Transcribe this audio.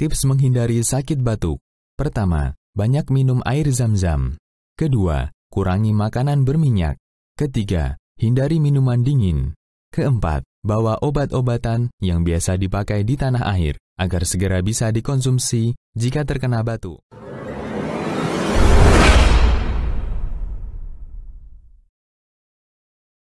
Tips menghindari sakit batuk. Pertama, banyak minum air zam-zam. Kedua, kurangi makanan berminyak. Ketiga, hindari minuman dingin. Keempat, bawa obat-obatan yang biasa dipakai di tanah air agar segera bisa dikonsumsi jika terkena batuk.